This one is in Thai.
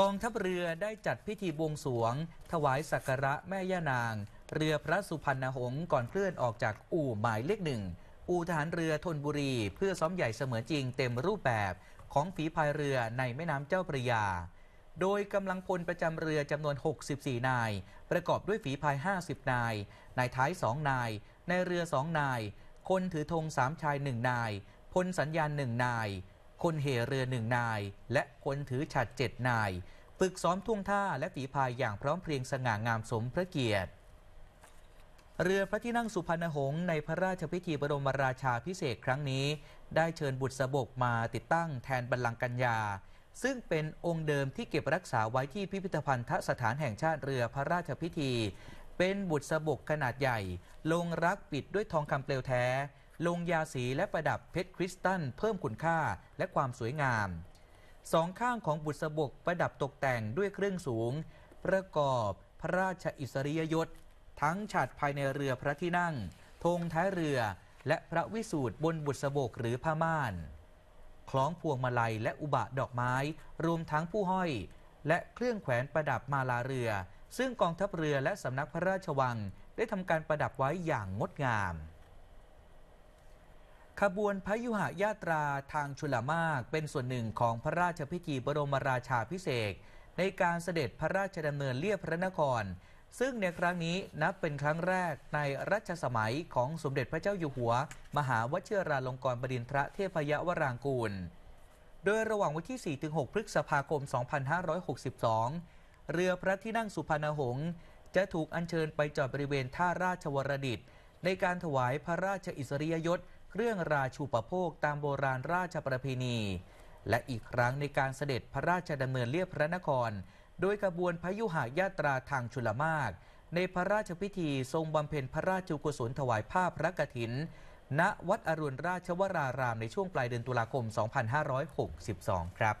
กองทัพเรือได้จัดพิธีบวงสรวง ถวายสักการะแม่ย่านาง เรือพระสุพรรณหงษ์ก่อนเคลื่อนออกจากอู่หมายเลขหนึ่ง อู่ทหารเรือธนบุรีเพื่อซ้อมใหญ่เสมือนจริงเต็มรูปแบบ ของฝีพายเรือในแม่น้ำเจ้าพระยา โดยกำลังพลประจำเรือจำนวน 64 นาย ประกอบด้วยฝีพาย 50 นายนายท้าย 2 นาย ในเรือ 2 นาย คนถือธง3ชาย 1 นายพลสัญญาณ 1 นายคนเหเรือหนึ่งนายและคนถือฉัดเจ็ดนาย ฝึกซ้อมท่วงท่าและฝีพายอย่างพร้อมเพรียงสง่างามสมพระเกียรติ เรือพระที่นั่งสุพรรณหงษ์ในพระราชพิธีบรมราชาพิเศษครั้งนี้ ได้เชิญบุตรสบกมาติดตั้งแทนบัลลังก์กัญญา ซึ่งเป็นองค์เดิมที่เก็บรักษาไว้ที่พิพิธภัณฑสถานแห่งชาติเรือพระราชพิธี เป็นบุตรสบกขนาดใหญ่ ลงรักปิดด้วยทองคำเปลวแท้ลงยาสีและประดับเพชรคริสตัลเพิ่มคุณค่าและความสวยงาม สองข้างของบุษบกประดับตกแต่งด้วยเครื่องสูง ประกอบพระราชอิสริยยศทั้งฉาดภายในเรือพระที่นั่งธงท้ายเรือและพระวิสูตรบนบุษบกหรือผ้าม่าน คล้องพวงมาลัยและอุบะดอกไม้รวมทั้งผู้ห้อย และเครื่องแขวนประดับมาลาเรือ ซึ่งกองทัพเรือและสำนักพระราชวังได้ทำการประดับไว้อย่างงดงามขบวนพยุหญาตราทางชุลมากเป็นส่วนหนึ่งของพระราชพิธีบรมราชาพิเศษ ในการเสด็จพระราชดำเนินเลียบพระนคร ซึ่งในครั้งนี้นับเป็นครั้งแรกในรัชสมัยของสมเด็จพระเจ้าอยู่หัว มหาวชิราลงกรณ์บดินทรเทพยวรางกูล โดยระหว่างวันที่4-6พฤษภาคม 2562 เรือพระที่นั่งสุพรรณหงษ์จะถูกอัญเชิญไปจอดบริเวณท่าราชวรดิตในการถวายพระราชอิสริยยศเครื่องราชูปโภคตามโบราณราชประเพณีและอีกครั้งในการเสด็จพระราชดำเนินเลียบพระนคร โดยกระบวนพยุหายาตราทางชุลมาก ในพระราชพิธีทรงบำเพ็ญพระราชกุศลถวายผ้าพระกฐินณวัดอรุณราชวรารามในช่วงปลายเดือนตุลาคม 2562 ครับ